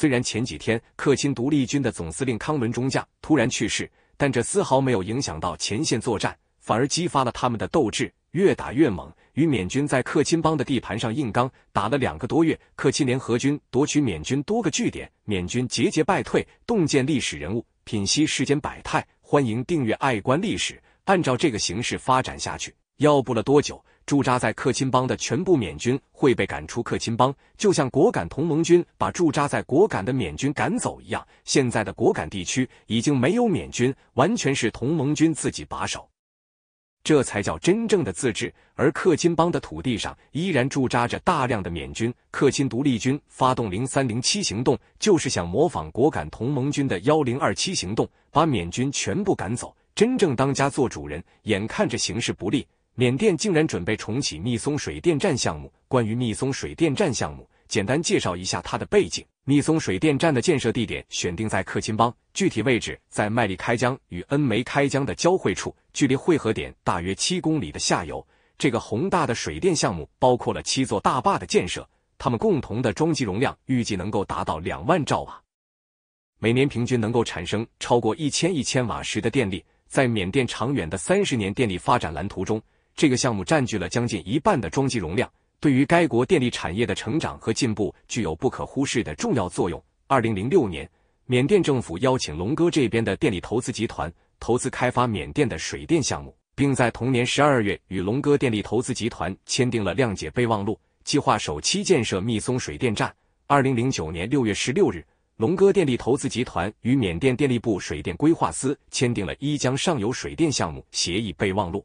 虽然前几天克钦独立军的总司令康文中将突然去世，但这丝毫没有影响到前线作战，反而激发了他们的斗志，越打越猛。与缅军在克钦邦的地盘上硬刚打了两个多月，克钦联合军夺取缅军多个据点，缅军节节败退。洞见历史人物，品析世间百态，欢迎订阅爱观历史。按照这个形式发展下去，要不了多久。驻扎在克钦邦的全部缅军会被赶出克钦邦，就像果敢同盟军把驻扎在果敢的缅军赶走一样。现在的果敢地区已经没有缅军，完全是同盟军自己把守，这才叫真正的自治。而克钦邦的土地上依然驻扎着大量的缅军。克钦独立军发动零三零七行动，就是想模仿果敢同盟军的幺零二七行动，把缅军全部赶走，真正当家做主人。眼看着形势不利。缅甸竟然准备重启密松水电站项目。关于密松水电站项目，简单介绍一下它的背景。密松水电站的建设地点选定在克钦邦，具体位置在麦立开江与恩梅开江的交汇处，距离汇合点大约七公里的下游。这个宏大的水电项目包括了七座大坝的建设，它们共同的装机容量预计能够达到两万兆瓦，每年平均能够产生超过一千亿千瓦时的电力。在缅甸长远的三十年电力发展蓝图中。这个项目占据了将近一半的装机容量，对于该国电力产业的成长和进步具有不可忽视的重要作用。二零零六年，缅甸政府邀请龙哥这边的电力投资集团投资开发缅甸的水电项目，并在同年十二月与龙哥电力投资集团签订了谅解备忘录，计划首期建设密松水电站。二零零九年六月十六日，龙哥电力投资集团与缅甸电力部水电规划司签订了伊江上游水电项目协议备忘录。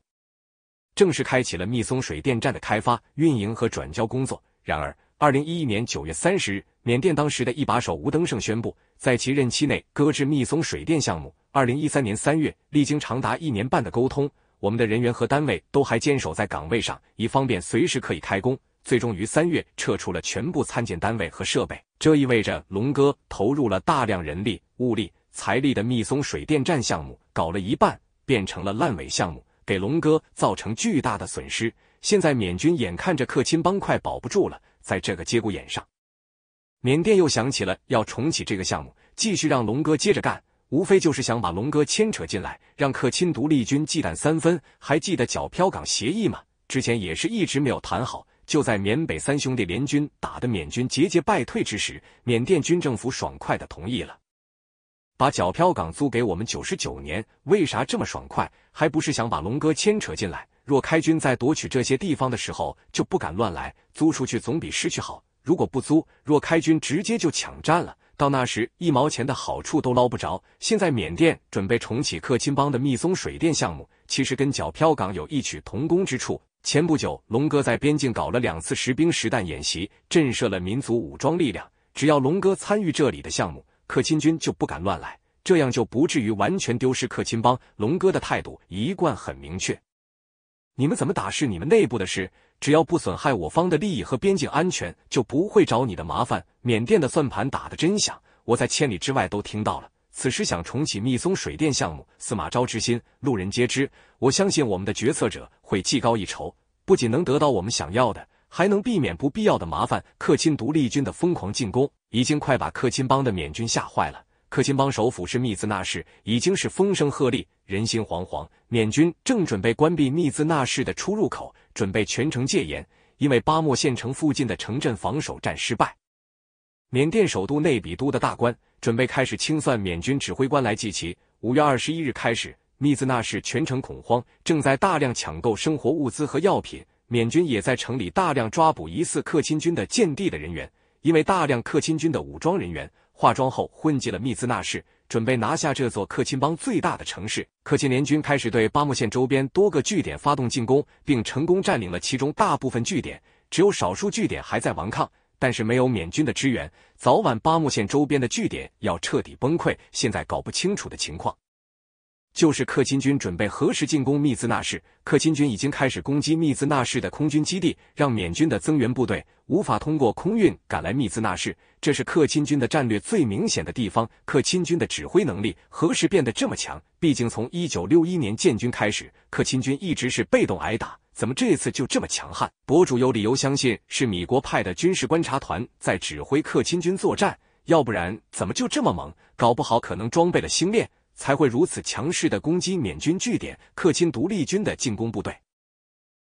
正式开启了密松水电站的开发、运营和转交工作。然而，二零一一年九月三十日，缅甸当时的一把手吴登盛宣布，在其任期内搁置密松水电项目。二零一三年三月，历经长达一年半的沟通，我们的人员和单位都还坚守在岗位上，以方便随时可以开工。最终于三月撤出了全部参建单位和设备。这意味着，龙哥投入了大量人力、物力、财力的密松水电站项目，搞了一半变成了烂尾项目。给龙哥造成巨大的损失。现在缅军眼看着克钦邦快保不住了，在这个节骨眼上，缅甸又想起了要重启这个项目，继续让龙哥接着干，无非就是想把龙哥牵扯进来，让克钦独立军忌惮三分。还记得缴漂港协议吗？之前也是一直没有谈好。就在缅北三兄弟联军打的缅军节节败退之时，缅甸军政府爽快的同意了。把角漂港租给我们九十九年，为啥这么爽快？还不是想把龙哥牵扯进来。若开军在夺取这些地方的时候，就不敢乱来。租出去总比失去好。如果不租，若开军直接就抢占了，到那时一毛钱的好处都捞不着。现在缅甸准备重启克钦邦的密松水电项目，其实跟角漂港有异曲同工之处。前不久龙哥在边境搞了两次实兵实弹演习，震慑了民族武装力量。只要龙哥参与这里的项目。克钦军就不敢乱来，这样就不至于完全丢失克钦邦。龙哥的态度一贯很明确，你们怎么打是你们内部的事，只要不损害我方的利益和边境安全，就不会找你的麻烦。缅甸的算盘打得真响，我在千里之外都听到了。此时想重启密松水电项目，司马昭之心，路人皆知。我相信我们的决策者会技高一筹，不仅能得到我们想要的，还能避免不必要的麻烦。克钦独立军的疯狂进攻。已经快把克钦邦的缅军吓坏了。克钦邦首府是密兹纳市，已经是风声鹤唳，人心惶惶。缅军正准备关闭密兹纳市的出入口，准备全城戒严，因为巴莫县城附近的城镇防守战失败。缅甸首都内比都的大官准备开始清算缅军指挥官来祭旗。五月二十一日开始，密兹纳市全城恐慌，正在大量抢购生活物资和药品。缅军也在城里大量抓捕疑似克钦军的见地的人员。因为大量克钦军的武装人员化妆后混进了密兹那市，准备拿下这座克钦邦最大的城市。克钦联军开始对巴木县周边多个据点发动进攻，并成功占领了其中大部分据点，只有少数据点还在顽抗。但是没有缅军的支援，早晚巴木县周边的据点要彻底崩溃。现在搞不清楚的情况。就是克钦军准备何时进攻密兹纳市？克钦军已经开始攻击密兹纳市的空军基地，让缅军的增援部队无法通过空运赶来密兹纳市。这是克钦军的战略最明显的地方。克钦军的指挥能力何时变得这么强？毕竟从一九六一年建军开始，克钦军一直是被动挨打，怎么这次就这么强悍？博主有理由相信是米国派的军事观察团在指挥克钦军作战，要不然怎么就这么猛？搞不好可能装备了星链。才会如此强势的攻击缅军据点。克钦独立军的进攻部队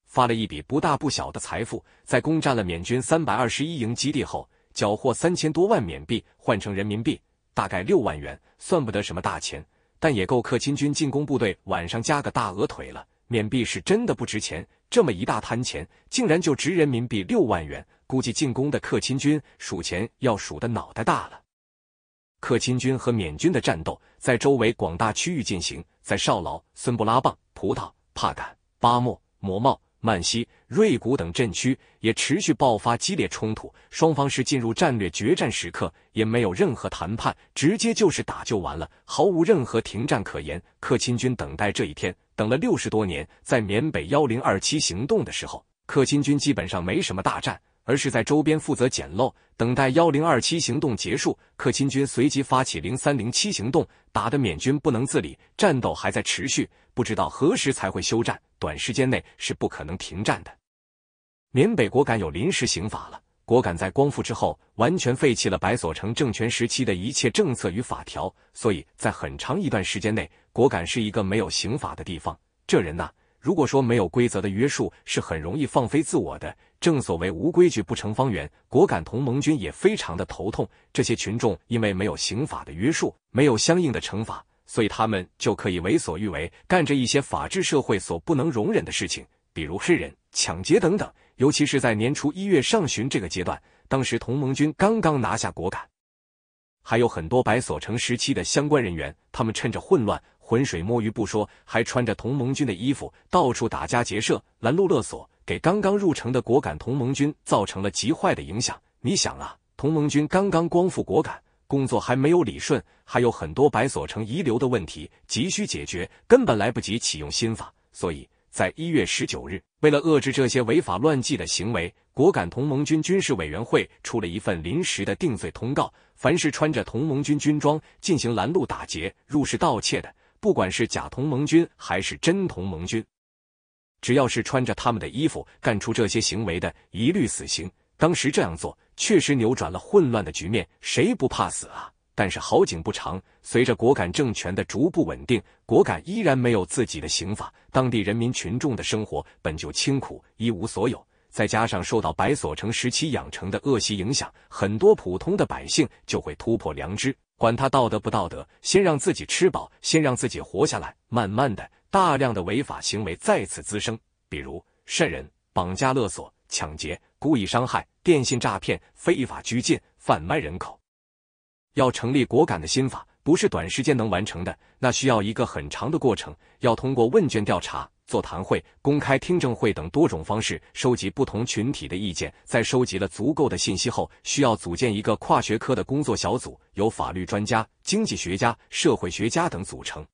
发了一笔不大不小的财富，在攻占了缅军三百二十一营基地后，缴获三千多万缅币，换成人民币大概六万元，算不得什么大钱，但也够克钦军进攻部队晚上加个大鹅腿了。缅币是真的不值钱，这么一大摊钱竟然就值人民币六万元，估计进攻的克钦军数钱要数的脑袋大了。克钦军和缅军的战斗。在周围广大区域进行，在绍老、孙布拉邦、葡萄、帕敢、巴莫、摩茂、曼西、瑞谷等镇区也持续爆发激烈冲突，双方是进入战略决战时刻，也没有任何谈判，直接就是打就完了，毫无任何停战可言。克钦军等待这一天，等了六十多年。在缅北幺零二七行动的时候，克钦军基本上没什么大战。而是在周边负责捡漏，等待1零二七行动结束，克钦军随即发起零三零七行动，打的缅军不能自理，战斗还在持续，不知道何时才会休战，短时间内是不可能停战的。缅北果敢有临时刑法了，果敢在光复之后，完全废弃了白所成政权时期的一切政策与法条，所以在很长一段时间内，果敢是一个没有刑法的地方。这人呢？如果说没有规则的约束，是很容易放飞自我的。正所谓无规矩不成方圆，果敢同盟军也非常的头痛。这些群众因为没有刑法的约束，没有相应的惩罚，所以他们就可以为所欲为，干着一些法治社会所不能容忍的事情，比如黑人抢劫等等。尤其是在年初一月上旬这个阶段，当时同盟军刚刚拿下果敢，还有很多白所成时期的相关人员，他们趁着混乱。浑水摸鱼不说，还穿着同盟军的衣服到处打家劫舍、拦路勒索，给刚刚入城的果敢同盟军造成了极坏的影响。你想啊，同盟军刚刚光复果敢，工作还没有理顺，还有很多白所城遗留的问题急需解决，根本来不及启用新法。所以在一月十九日，为了遏制这些违法乱纪的行为，果敢同盟军军事委员会出了一份临时的定罪通告：凡是穿着同盟军军装进行拦路打劫、入室盗窃的。不管是假同盟军还是真同盟军，只要是穿着他们的衣服干出这些行为的，一律死刑。当时这样做确实扭转了混乱的局面，谁不怕死啊？但是好景不长，随着果敢政权的逐步稳定，果敢依然没有自己的刑法。当地人民群众的生活本就清苦，一无所有，再加上受到白所城时期养成的恶习影响，很多普通的百姓就会突破良知。管他道德不道德，先让自己吃饱，先让自己活下来。慢慢的，大量的违法行为再次滋生，比如渗人、绑架勒索、抢劫、故意伤害、电信诈骗、非法拘禁、贩卖人口。要成立果敢的新法，不是短时间能完成的，那需要一个很长的过程，要通过问卷调查。座谈会、公开听证会等多种方式收集不同群体的意见。在收集了足够的信息后，需要组建一个跨学科的工作小组，由法律专家、经济学家、社会学家等组成。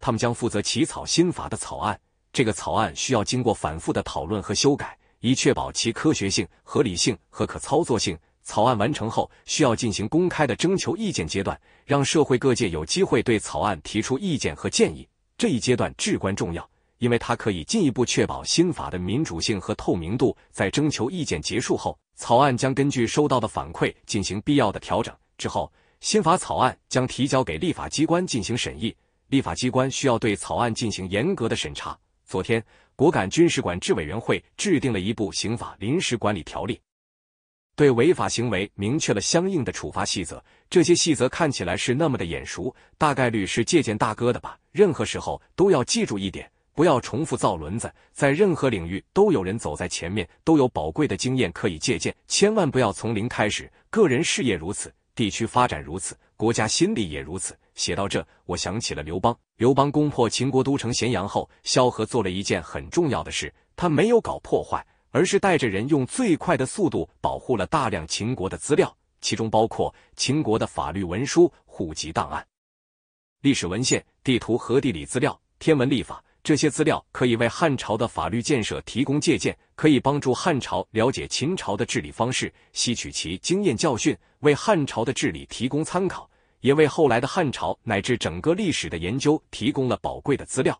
他们将负责起草新法的草案。这个草案需要经过反复的讨论和修改，以确保其科学性、合理性和可操作性。草案完成后，需要进行公开的征求意见阶段，让社会各界有机会对草案提出意见和建议。这一阶段至关重要。因为它可以进一步确保新法的民主性和透明度。在征求意见结束后，草案将根据收到的反馈进行必要的调整。之后，新法草案将提交给立法机关进行审议。立法机关需要对草案进行严格的审查。昨天，果敢军事管制委员会制定了一部刑法临时管理条例，对违法行为明确了相应的处罚细则。这些细则看起来是那么的眼熟，大概率是借鉴大哥的吧。任何时候都要记住一点。不要重复造轮子，在任何领域都有人走在前面，都有宝贵的经验可以借鉴，千万不要从零开始。个人事业如此，地区发展如此，国家心理也如此。写到这，我想起了刘邦。刘邦攻破秦国都城咸阳后，萧何做了一件很重要的事，他没有搞破坏，而是带着人用最快的速度保护了大量秦国的资料，其中包括秦国的法律文书、户籍档案、历史文献、地图和地理资料、天文历法。这些资料可以为汉朝的法律建设提供借鉴，可以帮助汉朝了解秦朝的治理方式，吸取其经验教训，为汉朝的治理提供参考，也为后来的汉朝乃至整个历史的研究提供了宝贵的资料。